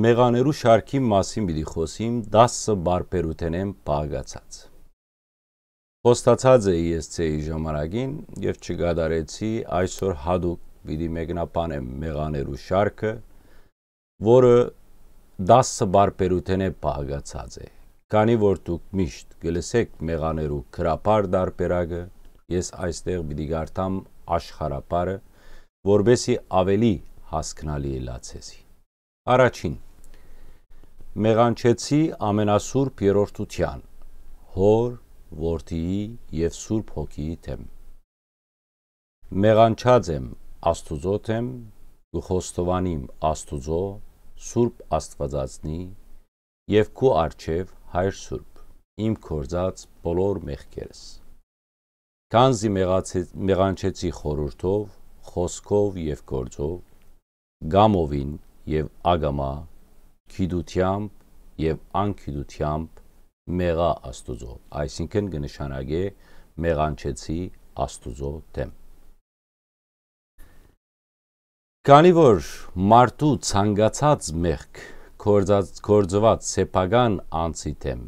մեղաներու շարքի մասին պիտի խոսիմ դասը բարբերութենեն պահագացած։ Խոստացած էի ես ծեի ժամարագին և չգադարեցի այսօր հադուկ պիտի մեկնապանեմ մեղաներու շարքը, որը դասը բարբերութենե պահագացած է։ Կանի որ դուք միշտ գլսեք մեղաներու կրապար դարբերագը, ես այստեղ պիտի գարտամ աշխարապարը, որբեսի ավելի հասկնալի է լացեսի։ Առաջին Մեղանչեցի ամենասուրբ երորդության, հոր, որդիի և սուրբ հոգիի թեմ։ Մեղանչած եմ աստուծոտ եմ, գխոստովանիմ աստուծո, սուրբ աստվածածնի և կու արջև հայր սուրբ, իմ կործած բոլոր մեղքերս։ Կանզի մեղանչեցի խորուրդով, խոսքով և գործով, գամովին եւ ագամա քիդությամբ եւ անքիդությամբ մեղա աստուծո այսինքն կնշանակե մեղանչեցի աստուծո դեմ քանի որ մարդու ցանկացած մեղք կորձված սեփական անձի դեմ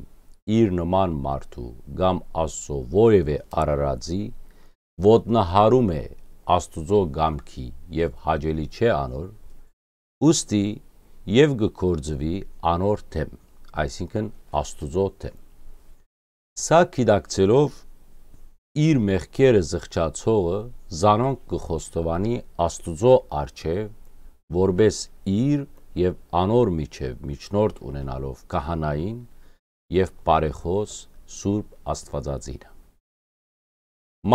իր նման մարդու կամ աստծո որևէ արարածի ոտնահարում է աստուծո գամքի եւ հաջելի չէ անոր ուստի եւ գործվի անոր թեմ, այսինքն Աստուծո թեմ։ Սա գիտակցելով իր մեղքերը զղջացողը զանոնք կխոստովանի Աստուծո արչեւ, որբես իր եւ անոր միջև միջնորդ ունենալով կահանային եւ բարեխոս Սուրբ Աստվածածին։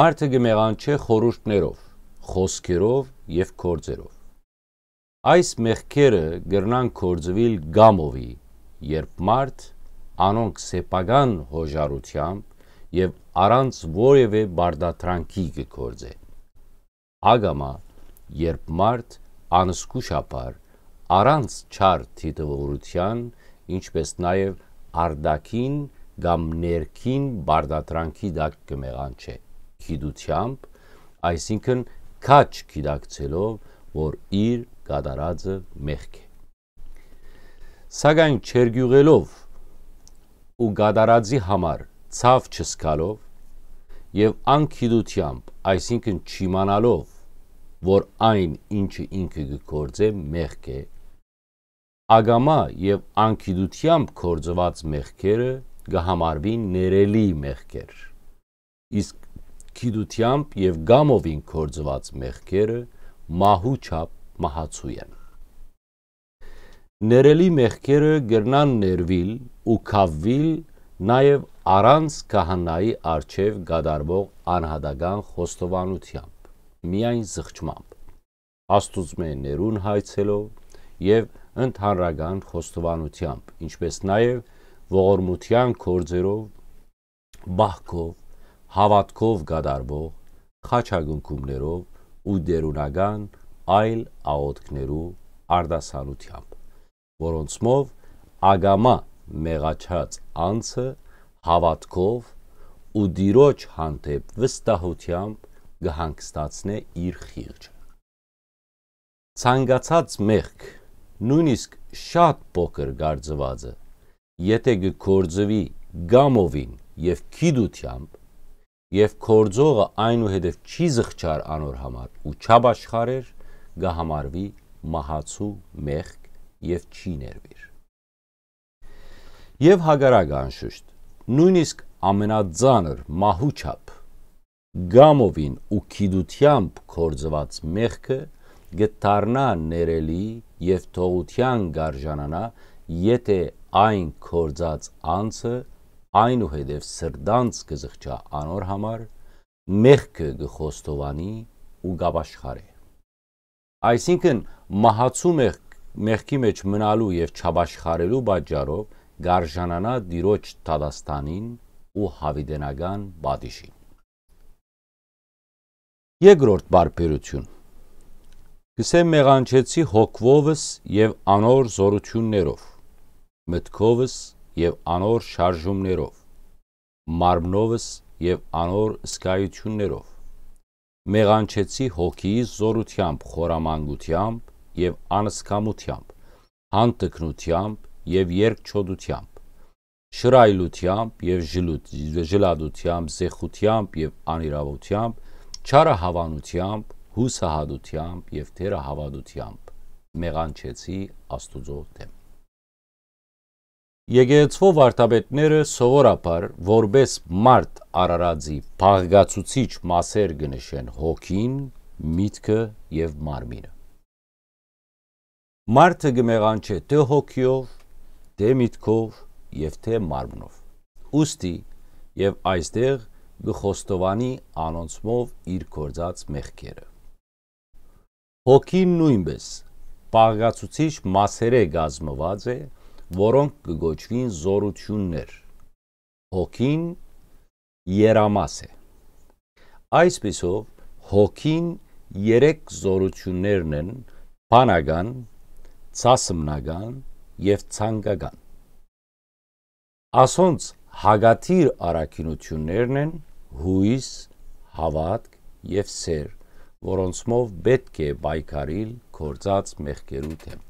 Մարտը գմեղան չէ խորուշտներով, խոսքերով եւ կործերով Այս մեղքերը գրնան կործվիլ գամովի, երբ մարդ անոնք սեպագան հոժարությամբ և առանց որև է բարդատրանքի գկորձ է։ Ագամա, երբ մարդ անսկուշապար, առանց չար թիտվորության, ինչպես նաև արդակին կամ ներքին բարդատրանքի դակ կմեղան չէ։ Կիդությամբ, այսինքն կաչ կիդակցելով, որ իր կատարածը մեղք է։ Սակայն չերգյուղելով ու կատարածի համար ցավ չսկալով եւ անքիդությամբ, այսինքն չիմանալով, որ այն ինչը ինքը գործե մեղք է, ագամա եւ անքիդությամբ կործված մեղքերը կհամարվին ներելի մեղքեր։ Իսկ քիդությամբ եւ գամովին կործված մեղքերը մահու չափ մահացու են։ Ներելի մեղքերը գրնան ներվիլ ու կավվիլ նաև առանց կահանայի արջև գադարվող անհադագան խոստովանությամբ, միայն զղջմամբ, աստուծմ է ներուն հայցելով և ընդհանրագան խոստովանությամբ, ինչպես նաև ողորմության կործերով, բահքով, հավատքով գադարվող, խաչագնքումներով ու դերունագան այլ աղոտքներու արդասանությամբ, որոնցմով ագամա մեղաչած անցը հավատքով ու դիրոջ հանդեպ վստահությամբ գհանգստացնե իր խիղճը։ Ցանգացած մեղք, նույնիսկ շատ փոքր գարձվածը, եթե գործվի գամովին եւ քիդությամբ եւ կորձողը այնուհետև չի զղջար անոր համար ու չաբաշխարեր գահամարվի մահացու մեղք եւ չի ներվիր։ Եվ հագարակ անշուշտ նույնիսկ ամենաձանր մահու չափ գամովին ու քիդությամբ կորձված մեղքը գտարնա ներելի եւ թողության գարժանանա, եթե այն կորձած անձը այնուհետև սրդանց կզղճա անոր համար, մեղքը գխոստովանի ու գաբաշխարե։ Այսինքն մահացու մեղքի մեջ մնալու եւ չաբաշխարելու պատճառով գարժանանա Տիրոջ Տադաստանին ու հավիդենական բադիշին։ Երկրորդ բարբերություն Գսե մեղանչեցի հոգվովս եւ անոր զորություններով, մտքովս եւ անոր շարժումներով, մարմնովս եւ անոր սկայություններով, մեղանչեցի հոգիի զորությամբ, խորամանգությամբ եւ անսկամությամբ, հանդգնությամբ եւ երկչոդությամբ, շրայլությամբ եւ ժլադությամբ, զեխությամբ եւ անիրավությամբ, չարը հավանությամբ, հուսահատությամբ եւ թերահավատությամբ մեղանչեցի Աստուծո դեմ։ Եկեղեցվով արտաբետները սովորաբար որպես մարդ Արարածի փաղկացուցիչ մասեր գնշեն հոգին, միտքը եւ մարմինը։ Մարդը գմեղանչե թե հոգիով, թե միտքով եւ թե մարմնով։ Ոստի եւ այստեղ գխոստովանի անոնցմով իր կորցած մեղքերը։ Հոգին նույնպես փաղկացուցիչ մասեր է գազմված է, է որոնք կգոչվին զորություններ։ Հոգին երամաս է։ Այսպիսով հոգին երեք զորություններն են՝ բանական, ցասմնական եւ ցանկական։ Ասոնց հագաթիր առաքինություններն են հույս, հավատք եւ սեր, որոնցով պետք է պայքարիլ կորցած մեղքերու դեմ։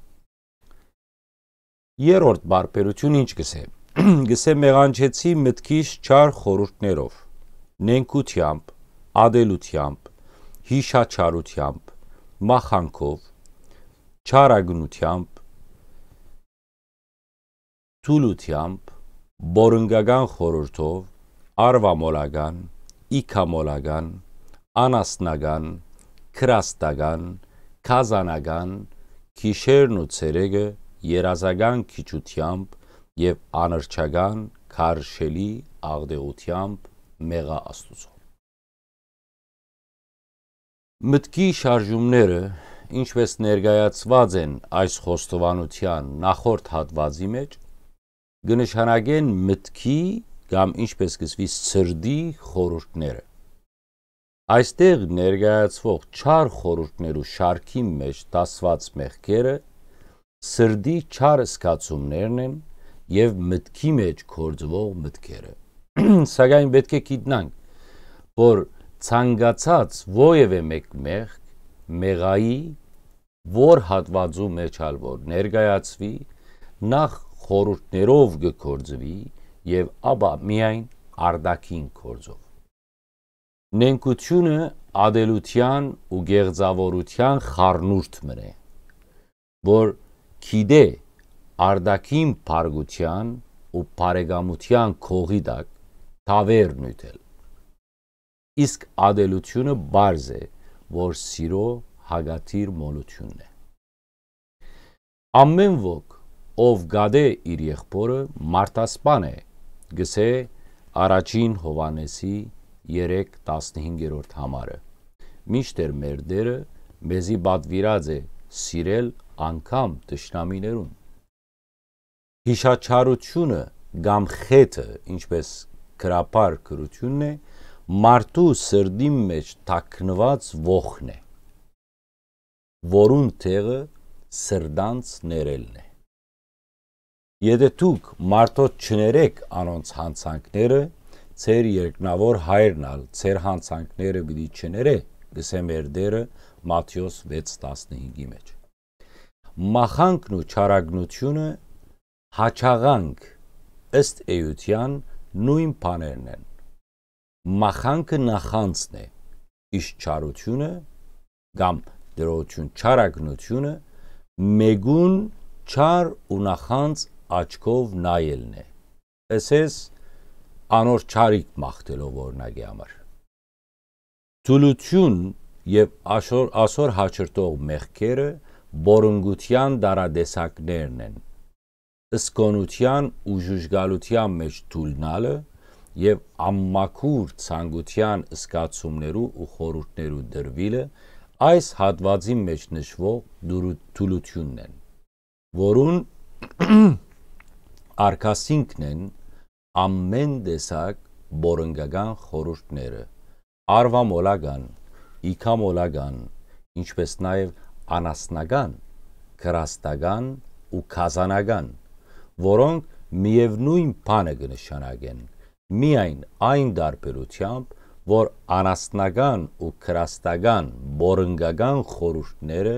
Երորդ բարբերություն ինչ գսե։ Գսե մեղանչեցի մտքիս չար խորուրդներով, նենքությամբ, ադելությամբ, հիշաչարությամբ, մախանքով, չարագնությամբ, թուլությամբ, բորնգական խորհրդով, արվամոլական, իքամոլական, անասնական, քրաստական, քազանական, քիշերն ու ցերեգը երազական քիչությամբ եւ անրջական քարշելի աղդեղությամբ մեղա աստուծո Մտքի շարժումները, ինչպես ներկայացված են այս խոստովանության նախորդ հատվածի մեջ, գնշանագեն մտքի կամ ինչպես կսվի սրդի խորհուրդները։ Այստեղ ներկայացվող 4 խորհուրդներու շարքի մեջ տասված մեղքերը սրդի չար սկացումներն են եւ մտքի մեջ կորձվող մտքերը։ Սակայն պետք է գիտնանք, որ ցանկացած ովևէ մեկ մեղք մեղայի որ հատվածու մեջ ալ որ ներկայացվի, նախ խորուրդներով գործվի եւ ապա միայն արդակին գործով։ Նենկությունը ադելության ու գեղձավորության խառնուրդ մնե, որ հիդե արդակին փարգության ու բարեկամության քողի տակ թավերն ուտել։ Իսկ ադելությունը բարձ է, որ սիրո հագաթիր մոլությունն է։ Ամեն ոք, ով գադե իր եղբորը մարտասպան է, գսե առաջին Հովանեսի 3:15-րդ համարը։ Միշտ մեր դերը մեզի բադվիրած է սիրել անգամ ճշնամիներուն։ Հիշաչարությունը կամ խետը, ինչպես գրապար գրությունն է, մարդու սրդի մեջ թաքնված ողն է, որուն տեղը սրդանց ներելն է։ Եթե դուք մարդոց չներեք անոնց հանցանքները, ծեր երկնավոր հայրնալ, ծեր հանցանքները բիդի չներե, գսե մեր դերը մատյոս 6.15-ի մեջ մախանքն ու չարագնությունը հաճաղանք ըստ էության նույն բաներն են։ Մախանքը նախանցն է, իսկ չարությունը կամ դրություն չարագնությունը մեգուն չար ու նախանց աչքով նայելն է։ Էսես անոր չարիկ մաղթելով օրնակի համար։ Ցուլություն եւ ասոր ասոր հաճրտող մեղքերը բորունգության դարադեսակներն են։ Սկոնության ու ժուժգալության մեջ թուլնալը եւ ամմակուր ցանկության սկացումներու ու խորհուրդներու դրվիլը այս հատվածի մեջ նշվող դուրութությունն են, որուն արկասինքն են ամեն տեսակ բորնգական խորհուրդները, արվամոլական, իքամոլական, ինչպես նաև անասնական, քրաստական ու քազանական, որոնք միևնույն բանը կնշանակեն, միայն այն դարբերությամբ, որ անասնական ու քրաստական բորնգական խորհուրդները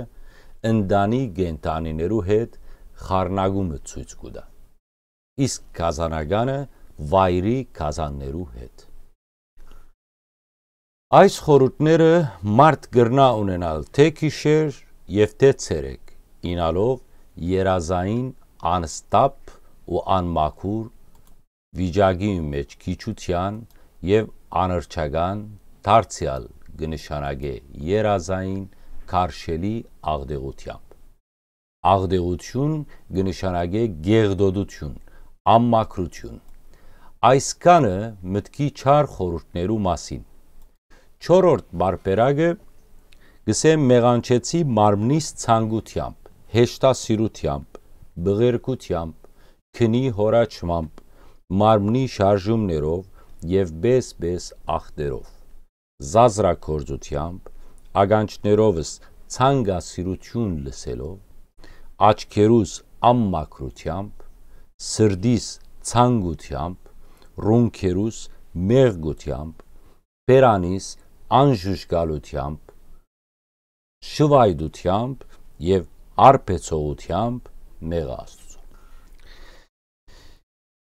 ընդանի գենտանիներու հետ խառնագումը ցույց կտա։ Իսկ քազանականը վայրի քազաններու հետ։ Այս խորհուրդները մարդ գրնա ունենալ թե քիշեր, եւ թե ցերեկ ինալով երազային անստապ ու անմաքուր վիճակի մեջ քիչության եւ անարչական դարձյալ գնշանագե երազային քարշելի աղդեղությամբ աղդեղություն գնշանագե գեղդոդություն ամմակրություն այս կանը մտքի չար խորհուրդներու մասին 4-րդ բարբերակը գսեմ մեղանչեցի մարմնիս ցանկությամբ, հեշտասիրությամբ, բղերկությամբ, քնի հորաչմամբ, մարմնի շարժումներով եւ բես-բես ախտերով, զազրակորձությամբ, ագանչներովս ցանգասիրություն լսելով, աչքերուս ամմակրությամբ, սրդիս ցանգությամբ, ռունքերուս մեղգությամբ, բերանիս անժուժ գալությամբ, շվայդությամբ եւ արբեցողությամբ նեղա Աստծուն։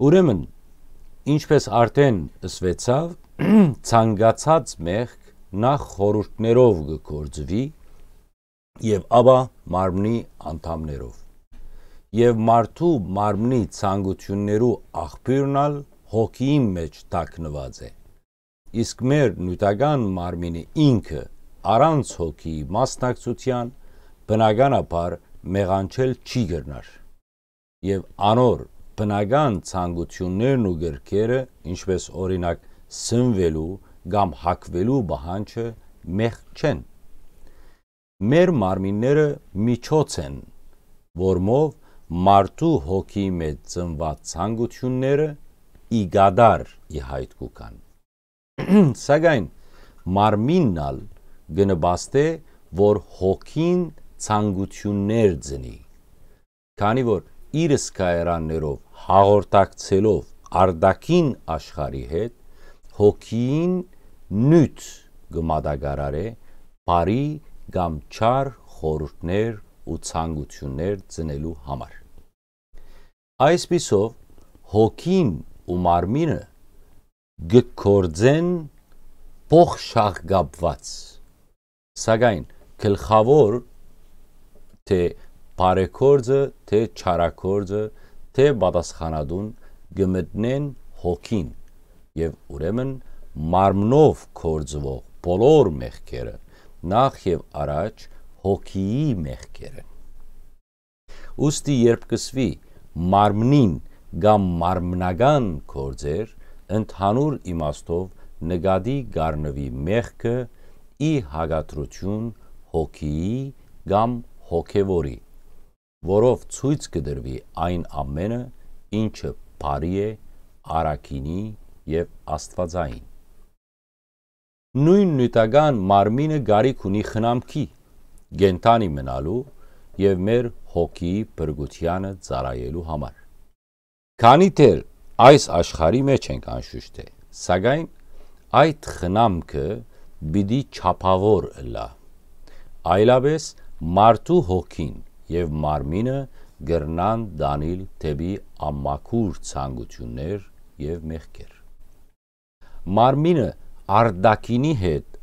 Ուրեմն, ինչպես արդեն ըսվեցավ, ցանկացած մեղք նախ խորուրդներով գործվի եւ ապա մարմնի անդամներով եւ մարդու մարմնի ցանկություններու աղբյուրնալ հոգի մեջ տակնված է իսկ մեր նյութական մարմինը ինքը առանց հոգի մասնակցության բնականաբար մեղանչել չի գրնար եւ անոր բնական ցանկություններն ու գրքերը ինչպես օրինակ սնվելու կամ հակվելու բանջը մեղ չեն մեր մարմինները միջոց են որմով մարդու հոգի մեջ ծնված ցանկությունները իգադար իհայտ կան սակայն մարմիննալ գնաբաստե, որ հոգին ցանկություններ ծնի։ Քանի որ իր սկայարաններով հաղորդակցելով արդակին աշխարի հետ, հոգին նույթ գմադագարարե բարի կամ չար խորհուրդներ ու ցանկություններ ծնելու համար։ Այսպիսով հոգին ու մարմինը գկործեն փոխ շահ գապված Սակայն գլխավոր թե բարեքորձը, թե չարակորձը, թե պատասխանատուն գմտնեն հոգին եւ ուրեմն մարմնով կորձվող բոլոր մեղքերը նախ եւ առաջ հոգիի մեղքերը ուստի երբ կսվի մարմնին կամ մարմնական կորձեր ընդհանուր իմաստով նկատի գառնվի մեղքը ի հագատրություն հոգիի կամ հոգևորի, որով ցույց կդրվի այն ամենը, ինչը բարի է արաքինի եւ աստվածային։ Նույն նյութական մարմինը գարիք ունի խնամքի, գենտանի մնալու եւ մեր հոգիի բրգությանը ծառայելու համար։ Քանի դեռ այս աշխարհի մեջ ենք անշուշտ է, սակայն այդ խնամքը բիդի չապավոր լա։ Այլապես մարդու հոգին և մարմինը գրնան դանիլ թեպի ամակուր ծանգություններ և մեղքեր։ Մարմինը արդակինի հետ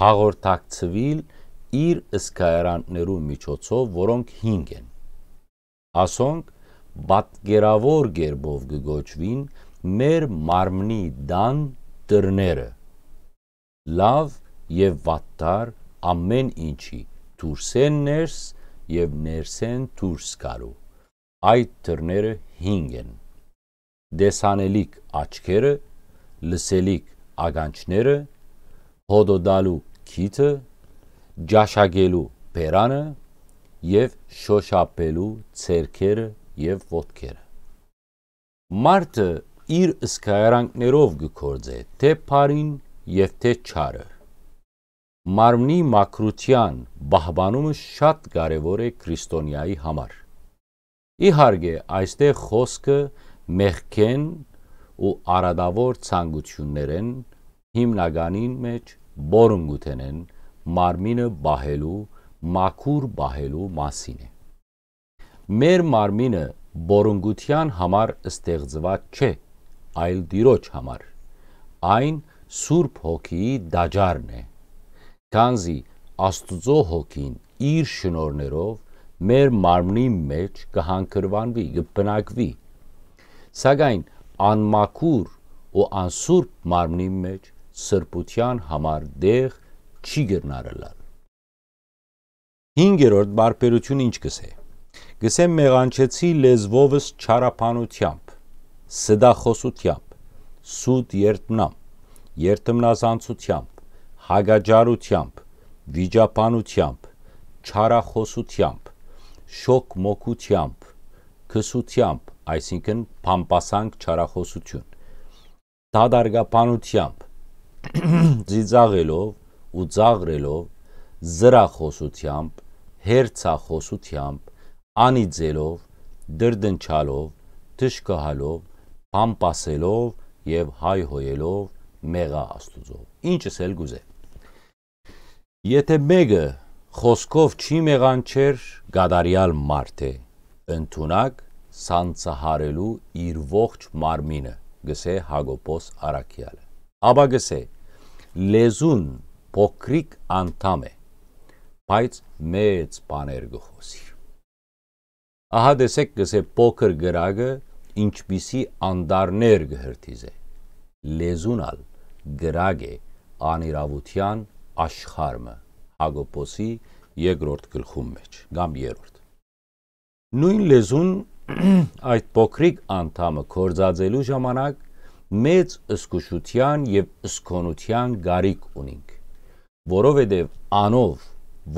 հաղորդակցվիլ իր սկայարաններու միջոցով, որոնք հինգ են։ Ասոնք բատգերավոր գերբով գգոչվին մեր մարմնի դան տրները, լավ եւ վատար ամեն ինչի դուրսեն ներս եւ ներսեն դուրս գալու այդ դռները 5 են դեսանելիք աչքերը լսելիք ագանչները հոդոդալու քիթը ջաշագելու բերանը եւ շոշափելու ցերքերը եւ ոտքերը մարդը իր սկայրանքներով գործե թե բարին եւ թե չարը։ Մարմնի մակրության բահբանումը շատ կարևոր է քրիստոնյայի համար։ Իհարկե, այստեղ խոսքը մեղքեն ու արադավոր ցանկություններ են հիմնականին մեջ բորունգութեն են մարմինը բահելու, մաքուր բահելու մասին է։ Մեր մարմինը բորունգության համար ստեղծված չէ, այլ Տիրոջ համար։ Այն Սուրբ Հոգի դաջարն է։ Քանզի Աստուծո Հոգին իր շնորներով մեր մարմնի մեջ կհանքրվանվի, կբնակվի։ Սակայն անմաքուր ու անսուրբ մարմնի մեջ սրբության համար դեղ չի գտնարելալ։ 5-րդ բարբերությունը ինչ կսե։ Գսեմ մեղանչեցի լեզվովս չարապանությամբ, սդախոսությամբ, սուտ երտնամբ երթմնազանցությամբ, հագաճարությամբ, վիճապանությամբ, չարախոսությամբ, շոկ մոկությամբ, քսությամբ, այսինքն փամփասանք չարախոսություն, դադարգապանությամբ, ծիծաղելով ու ծաղրելով, զրախոսությամբ, հերցախոսությամբ, անիծելով, դրդնչալով, թշկահալով, փամփասելով եւ հայհոյելով մեղա Աստուծով։ Ինչս էլ գուզե։ Եթե մեկը խոսքով չի մեղանչեր, գադարյալ մարդ է, ընդունակ սանցահարելու իր ողջ մարմինը, գսե Հագոպոս Արաքյալը։ Աբա գսե լեզուն փոքրիկ անդամ է, բայց մեծ բաներ գխոսի։ Ահա դեսեք գսե փոքր գրագը ինչպիսի անդարներ գհրթիզե։ Լեզունալ գրագ է անիրավության աշխարհը Հակոբոսի երկրորդ գլխում մեջ կամ երրորդ նույն լեզուն այդ փոքրիկ անդամը կորզածելու ժամանակ մեծ ըսկուշության եւ ըսկոնության գարիկ ունինք որովհետեւ անով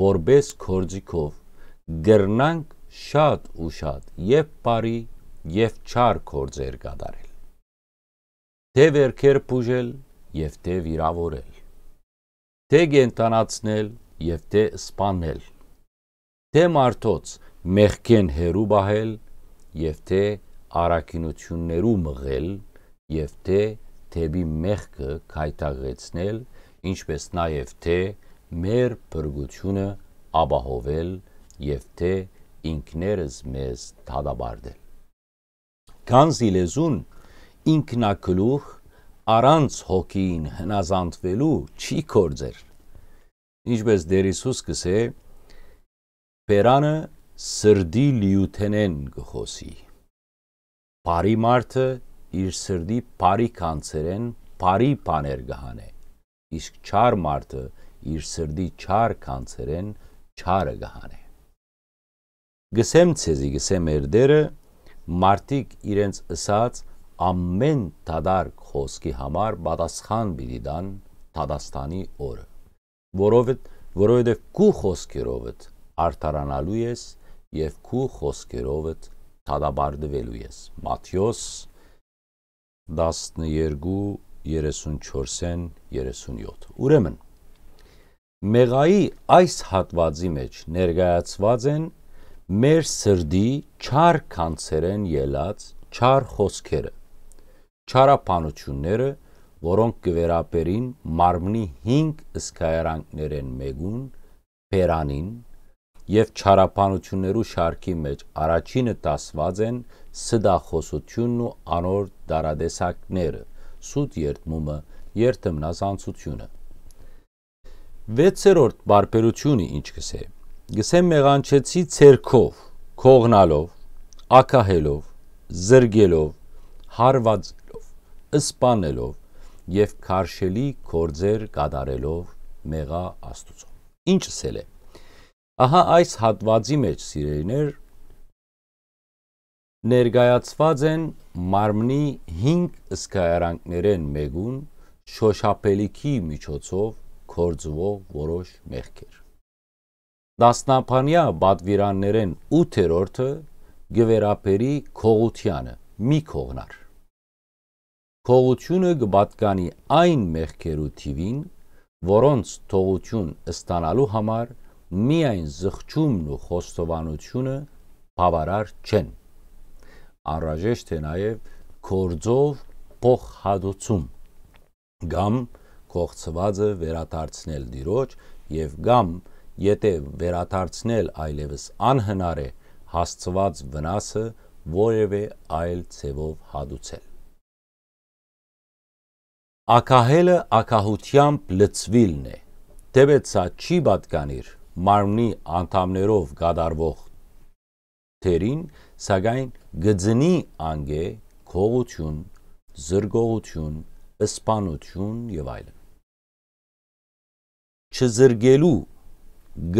որբես կորձիկով գրնանք շատ ու շատ եւ բարի եւ չար կորձեր կատարել թե վերքեր բուժել եւ թե վիրավորել, թե կենտանացնել եւ թե սպանել, թե մարդոց մեղքեն հերու բահել եւ թե առաքինություններու մղել եւ թե թեպի մեղքը քայտաղեցնել, ինչպես նաեւ թե մեր բրգությունը ապահովել եւ թե ինքներս մեզ դադաբարդել։ Կան զիլեզուն ինքնակլուխ առանց հոգին հնազանդվելու չի կործեր։ Ինչպես դեր Հիսուս կսե, բերանը սրդի լիութենեն գխոսի։ Բարի մարդը իր սրդի բարի կանցերեն բարի բաներ գահանե։ Իսկ չար մարդը իր սրդի չար կանցերեն չարը գահանե։ Գսեմ ցեզի գսեմ երդերը մարդիկ իրենց ըսած ամեն դադարք խոսքի համար պատասխան պիտի տան Դադաստանի օրը, որովհետև որովհետև քու խոսքերովդ արդարանալու ես եւ քու խոսքերովդ դադաբարդվելու ես։ Մատթեոս 12:34-ն 37։ Ուրեմն Մեղայի այս հատվածի մեջ ներկայացված են մեր սրդի չար կանցերեն ելած չար խոսքերը չարապանությունները, որոնք կվերապերին մարմնի 5 սկայարանքներեն մեգուն, Պերանին եւ չարապանություններու շարքի մեջ առաջինը տասված են սդախոսությունն ու անոր դարադեսակները, սուտ երթմումը, երթմնազանցությունը։ Վեցերորդ բարբերությունը ինչ կսե։ Գսե մեղանչեցի ցերքով, քողնալով, ակահելով, զրգելով, հարված սպանելով եւ քարշելի կորձեր կատարելով մեղա Աստուծո։ Ինչ ասել է։ Ահա այս հատվածի մեջ սիրելիներ ներգայացված են մարմնի 5 սկայարանքներեն մեգուն շոշափելիքի միջոցով կորձվող որոշ մեղքեր։ Դասնապանյա բադվիրաններեն 8-րդը գվերապերի քողությանը մի քողնար թողությունը կբատկանի այն մեղքերու թիվին, որոնց թողություն ստանալու համար միայն զղջումն ու խոստովանությունը բավարար չեն։ Անհրաժեշտ է նաև կորձով փոխհատուցում կամ կողծվածը վերադարձնել դիրոջ եւ կամ եթե վերադարձնել այլևս անհնար է հասցված վնասը որևէ այլ ցևով հատուցել Ակահելը ակահությամբ լծվիլն է, թեպետ սա չի բատկանիր մարմնի անդամներով գադարվող թերին, սագայն գծնի անգե քողություն, զրգողություն, սպանություն և այլն։ Չզրգելու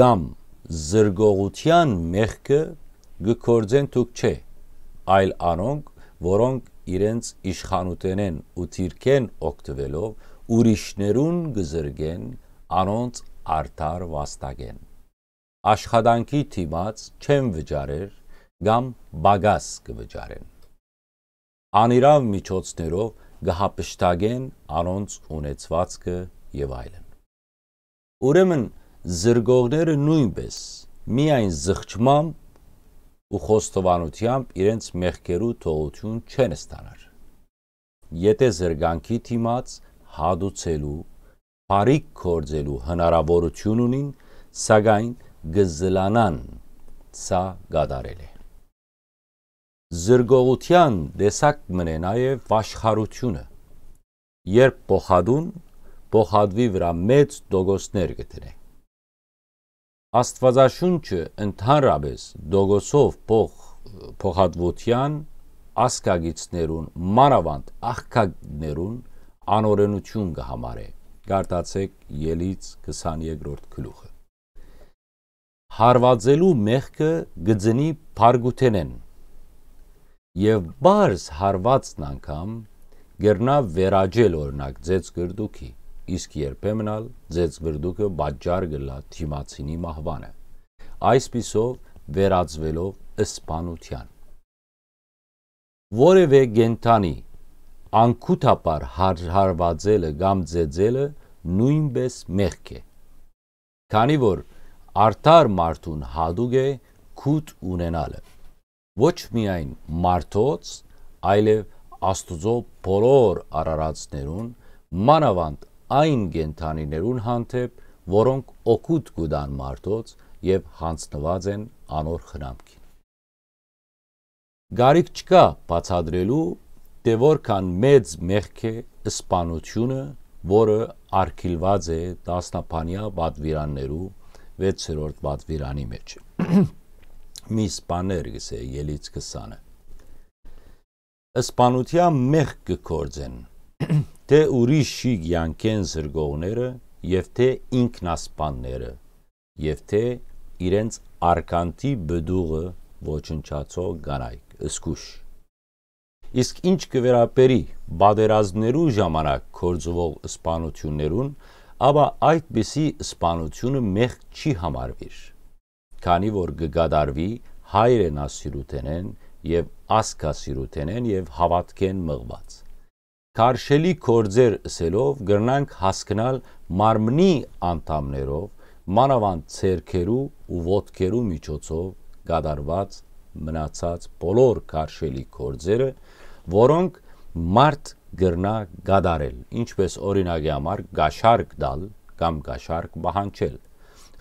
գամ զրգողության մեղքը գկործեն թուք չէ, այլ անոնք, որոնք իրենց իշխանութենեն ու թիրքեն օգտվելով ուրիշներուն գզրգեն անոնց արդար վաստագեն։ Աշխատանքի թիմած չեն վճարեր կամ բագաս կվճարեն։ Անիրավ միջոցներով գհապշտագեն անոնց ունեցվածքը եւ այլն։ Ուրեմն զրգողները նույնպես միայն զղջմամբ ու խոստովանությամբ իրենց մեղքերու թողություն չեն ստանար։ Եթե զրգանքի թիմած հադուցելու, բարիք կործելու հնարավորություն ունին, սակայն գզլանան, սա գադարել է։ Զրգողության դեսակ մնե նաև վաշխարությունը, երբ պոխադուն պոխադվի վրա մեծ դոգոսներ գտնեք Աստվածաշունչը ընդհանրապես դոգոսով փող փոխադվության ասկագիցներուն, մանավանդ աղքագներուն անօրենություն կհամարե։ Գարտացեք Ելից 22-րդ գլուխը։ Հարվածելու մեղքը գծնի փարգութենեն։ Եվ բարձ հարվածն անգամ գրնա վերաջել օրնակ ձեզ գրդուքի իսկ երբեմնալ ձեզ գրդուկը բաճար գլա թիմացինի մահվանը։ Այսպիսով վերածվելով սպանության։ Որևէ գենտանի անկութապար հար, հարվածելը կամ ձեզելը նույնպես մեղք է։ Քանի որ արդար մարդուն հադուկ է քուտ ունենալը։ Ոչ միայն մարդոց, այլև Աստուծո բոլոր արարածներուն մանավանդ այն գենթանիներուն հանդեպ, որոնք օգուտ կուտան մարդոց եւ հանձնված են անոր խնամքին։ Գարիկ չկա բացադրելու, թե որքան մեծ մեղք է սպանությունը, որը արկիլված է տասնապանյա պատվիրաններու 6-րդ պատվիրանի մեջ։ Մի սպաներ գսե ելից 20-ը։ Սպանության մեղք կգործեն թե ուրիշի ցանկեն զրգողները եւ թե ինքնասպանները եւ թե իրենց արկանտի բդուղը ոչնչացող գանայք ըսկուշ իսկ ինչ կվերապերի բادرազներու ժամանակ կորձվող սպանություններուն ապա այդպիսի սպանությունը մեղք չի համարվիր քանի որ գկադարվի հայրենասիրութենեն եւ ասկասիրութենեն եւ հավատքեն մղված Թարշելի կորձեր ասելով գրնանք հասկնալ մարմնի անդամներով, մանավան ցերքերու ու ոտքերու միջոցով գադարված մնացած բոլոր քարշելի կորձերը, որոնք մարդ գրնա գադարել, ինչպես օրինակի համար գաշարկ դալ կամ գաշարկ բահանջել,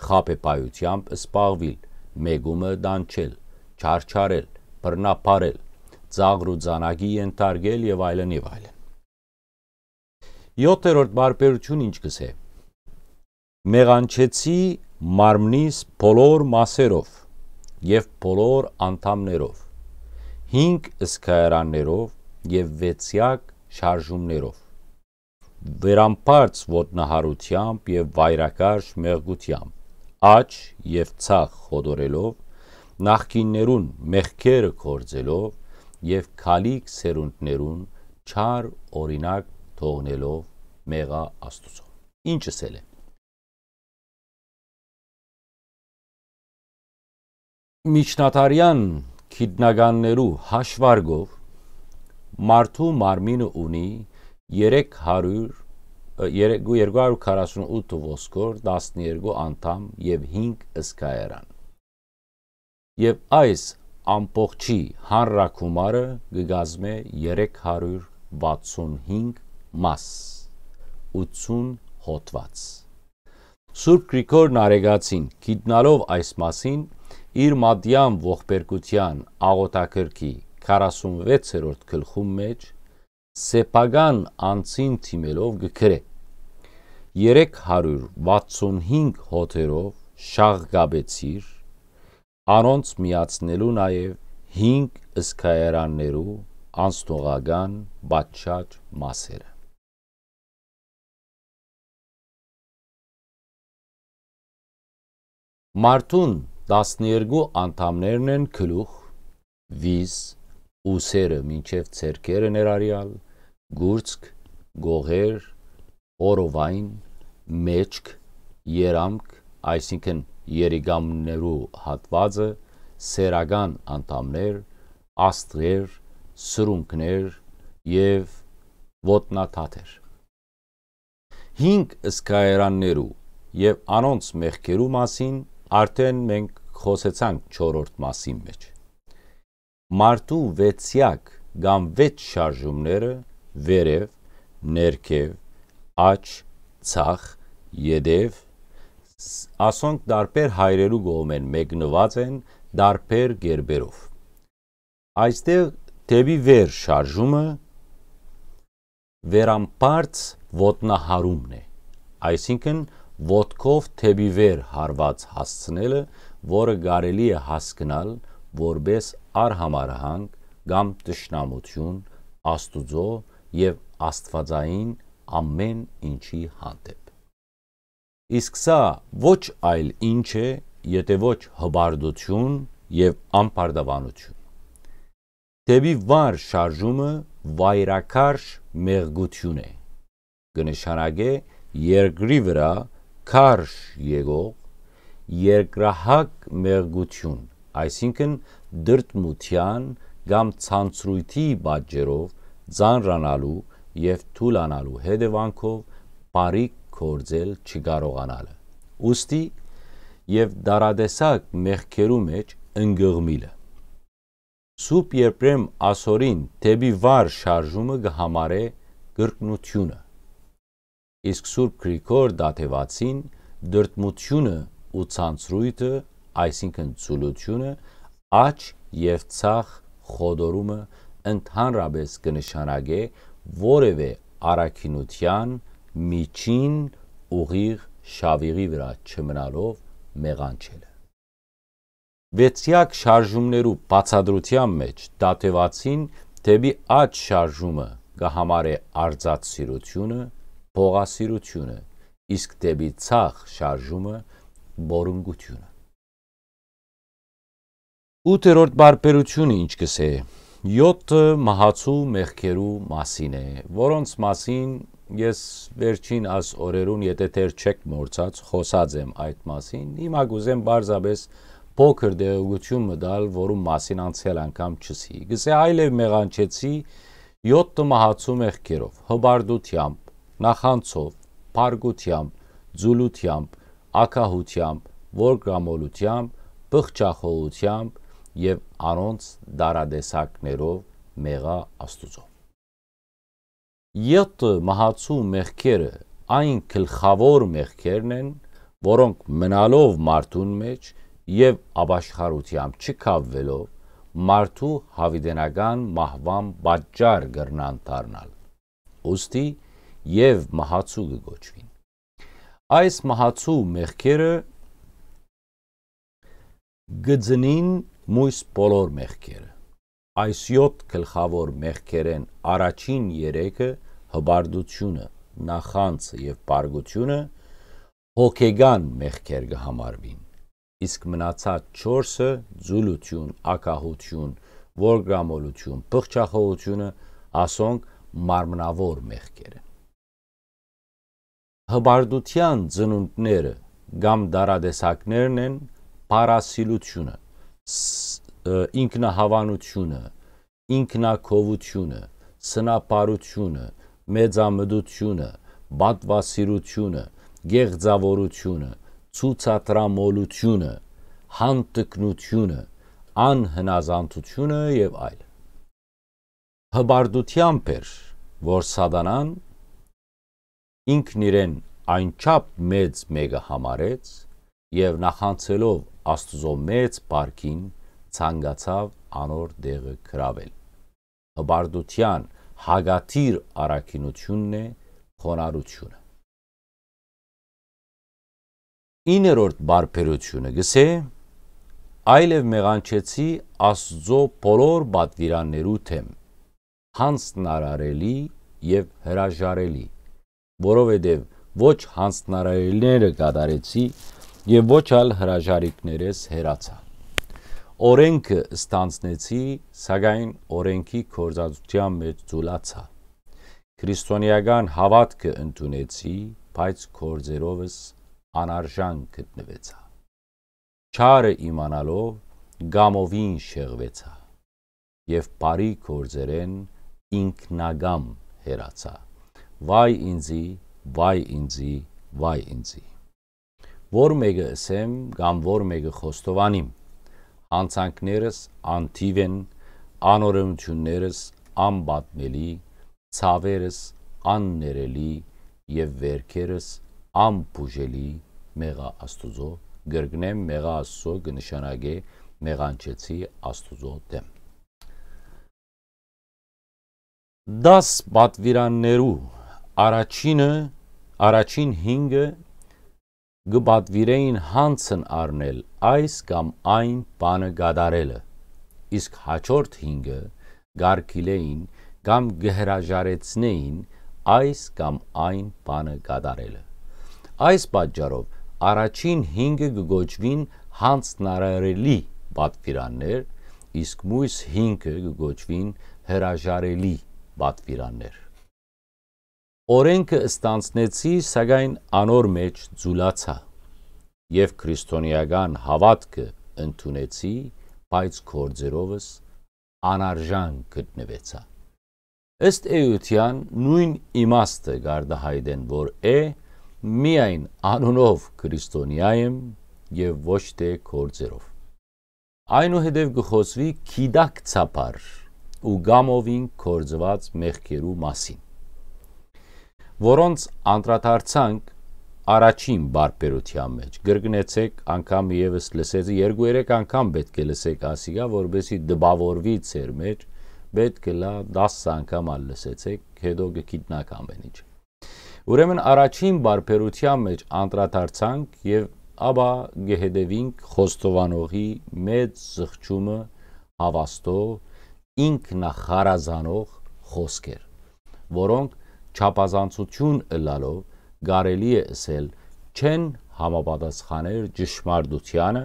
խապեպայությամբ սպաղվել, մեգումը դանչել, չարչարել, բռնապարել, ծաղր ու ծանագի ենթարկել եւ այլն եւ այլն։ 7-րդ բարբերություն ինչ գսե։ Մեղանչեցի մարմնիս բոլոր մասերով եւ բոլոր անդամներով, 5 սկայարաններով եւ 6-յակ շարժումներով։ Վերամբարձ ոտնահարությամբ եւ վայրակարժ մեղգությամբ, աճ եւ ցախ խոդորելով, նախկիններուն մեղքերը կորձելով եւ քալիկ սերունդներուն չար օրինակ թողնելով մեղա Աստծո։ Ինչ ասել է։ Միջնատարյան քիդնականներու հաշվարգով մարդու մարմինը ունի 300 248 ոսկոր, 12 անդամ եւ 5 սկայարան։ Եվ այս ամբողջի հանրակումարը գգազմե 365 մաս 80 հոդված։ Սուրբ Գրիգոր Նարեգացին գիտնալով այս մասին իր Մադյան ողբերգության աղոթակրքի 46-րդ գլխում մեջ սեպական անցին թիմելով գքրե 365 հոթերով շաղգաբեցիր անոնց միացնելու նաև 5 սկայարաններու անստողական բաչաճ մասերը Մարդուն 12 անդամներն են գլուխ, վիզ, ուսերը մինչև ցերկերը ներարյալ, գուրցք, գողեր, օրովային, մեջք, երամք, այսինքն երիգամներու հատվածը, սերական անդամներ, աստղեր, սրունկներ եւ ոտնաթաթեր։ 5 սկայերաններու եւ անոնց մեղքերու մասին Արդեն մենք խոսեցանք 4-րդ մասի մեջ։ Մարդու վեցյակ կամ վեց շարժումները վերև, ներքև, աչ, ցախ, յետև ասոնք դարբեր հայրելու գողմեն մեկնված են դարբեր գերբերով։ Այստեղ դեպի վեր շարժումը վերամբարձ ոտնահարումն է, այսինքն ոտքով թեպի վեր հարված հասցնելը, որը կարելի է հասկանալ որպես արհամարհանք կամ ճշնամություն Աստուծո եւ Աստվածային ամեն ինչի հանդեպ։ Իսկ սա ոչ այլ ինչ է, եթե ոչ հբարդություն եւ անպարդավանություն։ Տեբի վար շարժումը վայրակարշ մեղգություն է։ Գնշանագե երկրի վրա քարշ եղող երկրահակ մեղգություն, այսինքն դրտմության կամ ցանցրույթի բաժերով ձանրանալու եւ թուլանալու հետևանքով բարիք կործել չկարողանալը։ Ոստի եւ դարադեսակ մեղքերու մեջ ընգղմիլը։ Սուրբ Երբրեմ ասորին դեպի վար շարժումը կհամարե գրկնությունը իսկ Սուրբ Գրիգոր Դաթևացին դրտմությունը ու ցանցրույթը, այսինքն ցուլությունը, աճ եւ ցախ խոդորումը ընդհանրապես կնշանակե որևէ առաքինության միջին ուղիղ շավիղի վրա չմնալով մեղանչելը։ Վեցյակ շարժումներու բացադրության մեջ դատևացին դեպի աջ շարժումը կհամարե արձած սիրությունը, փողասիրությունը, իսկ դեպի ցախ շարժումը բորունգությունը։ Ութերորդ բարբերությունը ինչ կսե։ 7-ը մահացու մեղքերու մասին է, որոնց մասին ես վերջին աս օրերուն, եթե թեր չեք մորցած, խոսած եմ այդ մասին։ Հիմա գուզեմ բարձաբես փոքր դեղություն մտալ, որում մասին անցել անգամ չսի։ Գսե այլև մեղանչեցի 7 մահացու մեղքերով, հոբարդությամբ, նախանցով, փարգությամբ, ձուլությամբ, ակահությամբ, ворգամոլությամբ, բղճախողությամբ եւ առոնց դարադեսակներով մեղա Աստուծո։ Յետը մահացու մեղքերը այն գլխավոր մեղքերն են, որոնք մնալով մարդուն մեջ եւ աբաշխարությամբ չկավվելով մարդու հավիդենական մահվան պատճառ գրնան դառնալ։ Ոստի եւ մահացու կոչվին։ Այս մահացու մեղքերը գծնին մույս բոլոր մեղքերը։ Այս 7 գլխավոր մեղքերեն առաջին 3-ը հբարդությունը, նախանցը եւ բարգությունը հոգեգան մեղքեր կհամարվին։ Իսկ մնացած 4-ը զուլություն, ակահություն, որգամոլություն, բղճախողությունը ասոնք մարմնավոր մեղքերը։ Հբարդության ծնունդները կամ դարադեսակներն են պարասիլությունը, ինքնահավանությունը, ինքնակովությունը, սնապարությունը, մեծամդությունը, բատվասիրությունը, գեղձավորությունը, ցուցադրամոլությունը, հանդգնությունը, անհնազանդությունը եւ այլ։ Հբարդությամբ էր, որ սատանան ինքն իրեն այնչափ մեծ մեկը համարեց եւ նախանցելով Աստծո մեծ բարքին ցանկացավ անոր դեղը գրավել։ Հբարդության հագաթիր առաքինությունն է խոնարհությունը։ 9-րդ բարբերությունը գսե այլև մեղանչեցի Աստծո բոլոր բադվիրաններու թեմ հանցնարարելի եւ հրաժարելի որովհետև ոչ հանձնարարելները կատարեցի եւ ոչ ալ հրաժարիկներես հերացա։ Օրենքը ստանցնեցի, սակայն օրենքի կորզածության մեջ ծուլացա։ Քրիստոնեական հավատքը ընդունեցի, բայց կորզերովս անարժան գտնվեցա։ Չարը իմանալով գամովին շեղվեցա եւ բարի կորզերեն ինքնագամ հերացա վայ ինձի, վայ ինձի, վայ ինձի։ Որ մեկը ասեմ կամ որ մեկը խոստովանիմ, անցանքներս անթիվ են, անօրենություններս անբատմելի, ցավերս աններելի եւ վերքերս անբուժելի մեղա Աստուծո գրգնեմ մեղա Աստուծո կնշանակե մեղանչեցի Աստուծո դեմ։ Դաս պատվիրաններու առաջինը, առաջին 5-ը գբատվիրեին հանցն առնել այս կամ այն բանը գադարելը։ Իսկ հաջորդ 5-ը գարկիլեին կամ գհրաժարեցնեին այս կամ այն բանը գադարելը։ Այս պատճառով առաջին 5-ը գոչվին հանցնարարելի պատվիրաններ, իսկ մյուս 5-ը գոչվին հրաժարելի պատվիրաններ օրենքը ստանցնեցի, սակայն անոր մեջ ձուլացա։ Եվ քրիստոնեական հավատքը ընդունեցի, բայց կորձերովս անարժան գտնվեցա։ Ըստ էության նույն իմաստը գարդահայդեն, որ է միայն անունով քրիստոնյա եմ եւ ոչ թե կորձերով։ Այնուհետև գխոսվի քիդակ ցապար ու գամովին կորձված մեղքերու մասին որոնց անդրադարձանք առաջին բարբերության մեջ։ Գրգնեցեք, անգամ եւս լսեցի, երկու-երեք անգամ պետք է լսեք ասիգա, որբեսի դպավորվի ծեր մեջ, պետք է լա 10 անգամ ալ լսեցեք, հետո գիտնակ ամեն ինչ։ Ուրեմն առաջին բարբերության մեջ անդրադարձանք եւ ապա գեհեդևինք խոստովանողի մեծ զղջումը հավաստող ինքնախարազանող խոսքեր, որոնք չափազանցություն ըլլալով կարելի է ասել չեն համապատասխաներ ճշմարտությանը,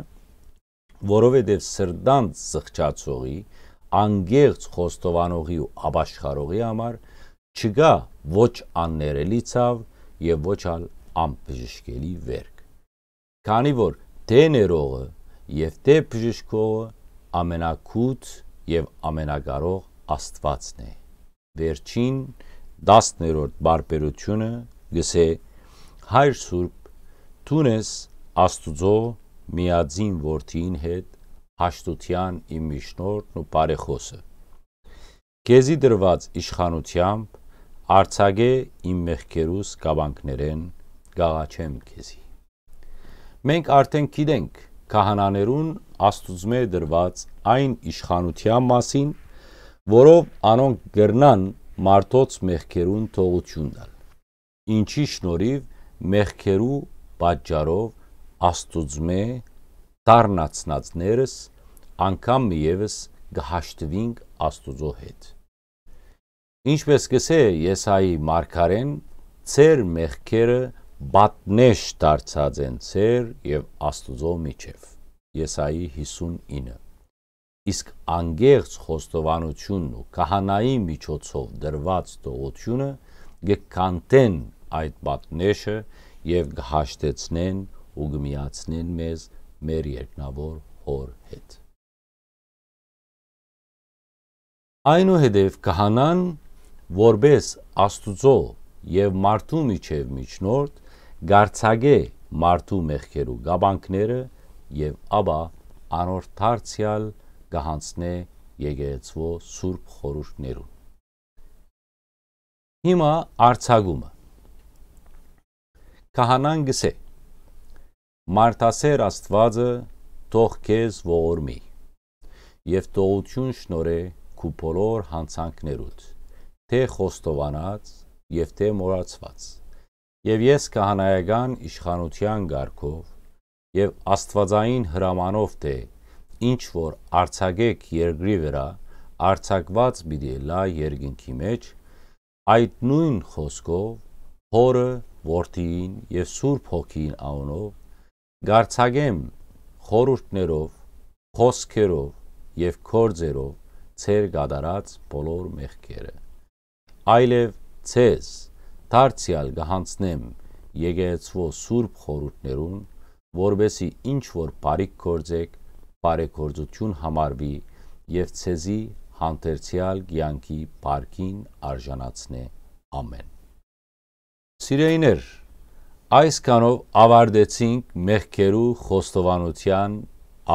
որովհետև սրդան զղջացողի, անգերց խոստովանողի ու ապաշխարողի համար չկա ոչ աններելի ցավ եւ ոչ ալ անբժշկելի վերք։ Քանի որ թե ներողը եւ թե բժշկողը ամենակուտ եւ ամենակարող Աստվածն է։ Վերջին 10-րդ բարբերությունը գսե հայր Սուրբ Տունես Աստուծո միածին որդին հետ հաշտության իմ միջնորդն ու բարեխոսը։ Քեզի դրված իշխանությամբ արցագե իմ մեղքերուս կավանքներեն գաղաչեմ քեզի։ Մենք արդեն գիտենք քահանաներուն Աստուծմե դրված այն իշխանության մասին, որով անոնք գրնան մարդոց մեղքերուն թողություն տալ։ Ինչի շնորհիվ մեղքերու պատճառով աստուծմե դառնացնածներս անգամ միևս գահաշտվինք աստուծո հետ։ Ինչպես կսե Եսայի մարգարեն, ծեր մեղքերը բատնեշ դարձած են ծեր եւ աստուծո միջև։ Եսայի 59 իսկ անգեղծ խոստովանությունն ու քահանայի միջոցով դրված տողությունը գկանտեն այդ պատնեշը եւ գհաշտեցնեն ու գմիացնեն մեզ մեր երկնավոր հոր հետ։ Այնուհետև քահանան որբես Աստուծո եւ մարդու միջև միջնորդ գարցագե մարդու մեղքերու գաբանքները եւ ապա անորթարցիալ կհանցնե եկեղեցվո Սուրբ խորհուրդներուն։ Հիմա արցագումը։ Քահանան գսե։ Մարտասեր Աստվածը թող քեզ ողորմի եւ տողություն շնորհե քու բոլոր հանցանքներուդ, թե խոստովանած եւ թե մոռացված։ Եվ ես քահանայական իշխանության ղարքով եւ աստվածային հրամանով թե ինչ որ արցագեք երկրի վրա, արցակված պիտի լա երկինքի մեջ, այդ նույն խոսքով հորը որդին եւ Սուրբ Հոգին անունով գարցագեմ խորհուրդներով, խոսքերով եւ կորձերով ցեր գդարած բոլոր մեղքերը։ Այլև ցեզ դարձյալ գահանցնեմ եկեցվո Սուրբ խորհուրդներուն, որբեսի ինչ որ բարիք կորձեք բարեգործություն համարվի եւ ցեզի հանդերձյալ կյանքի բարքին արժանացնե ամեն Սիրեիներ այս կանով ավարտեցինք մեղքերու խոստովանության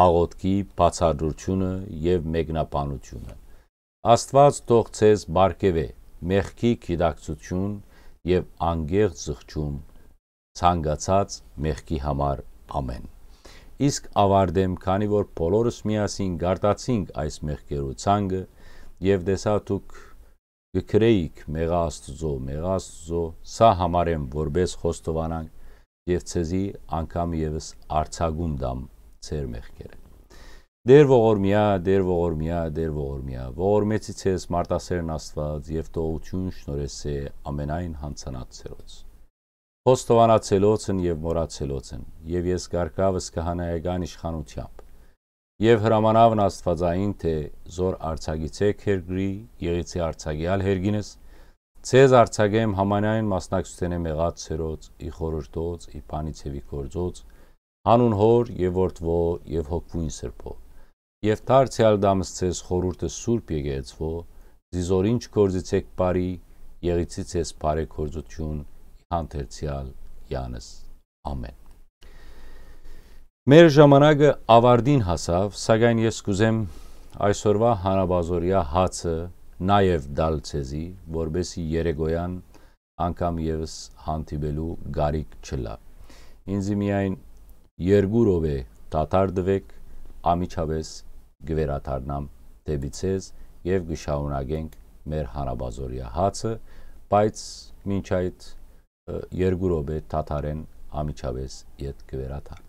աղոտքի բացադրությունը եւ մեկնաբանությունը Աստված թող ցեզ բարգեւե մեղքի գիտակցություն եւ անգեղ զղջում ցանկացած մեղքի համար ամեն իսկ ավարդեմ, քանի որ բոլորս միասին գարտացինք այս մեղքերու ցանգը եւ դեսա դուք գքրեիք մեղա աստծո, մեղա աստծո, սա համարեմ որպես խոստովանանք եւ ցեզի անգամ եւս արցագում դամ ծեր մեղքերը։ Դեր ողորմիա, դեր ողորմիա, դեր ողորմիա, ողորմեցի ցես մարտասերն Աստված եւ տողություն շնորհեսե ամենայն հանցանացերոց խոստովանացելոցն եւ մոռացելոցն եւ ես գարկավս կհանայական իշխանությամբ եւ հրամանավն աստվածային թե զոր արցագիցեք հերգրի եղիցի արցագիալ հերգինս ցեզ արցագեմ համանային մասնակցությունը մեղած ծերոց ի խորորտոց ի պանիցեվի կորձոց հանուն հոր եւ որդվո եւ հոգվույն սրբո եւ դարձյալ դամս ցեզ խորուրտը սուրբ եկեցվո զիզորինչ կորզիցեք բարի եղիցի ցեզ բարեքորձություն անթերցյալ Յանս։ Ամեն։ Մեր ժամանակը ավարդին հասավ, սակայն ես կուզեմ այսօրվա հանաբազորյա հացը նաև դալ ցեզի, որբեսի երեգոյան անգամ եւս հանդիպելու գարիկ չլա։ Ինձ միայն երկու ռովե դատար դվեք, ամիջապես գվերաթարնամ դեպի ցեզ եւ գշարունակենք մեր հանաբազորյա հացը, բայց մինչ այդ երկու րոպե թաթարեն ամիջապես իդ կվերաթա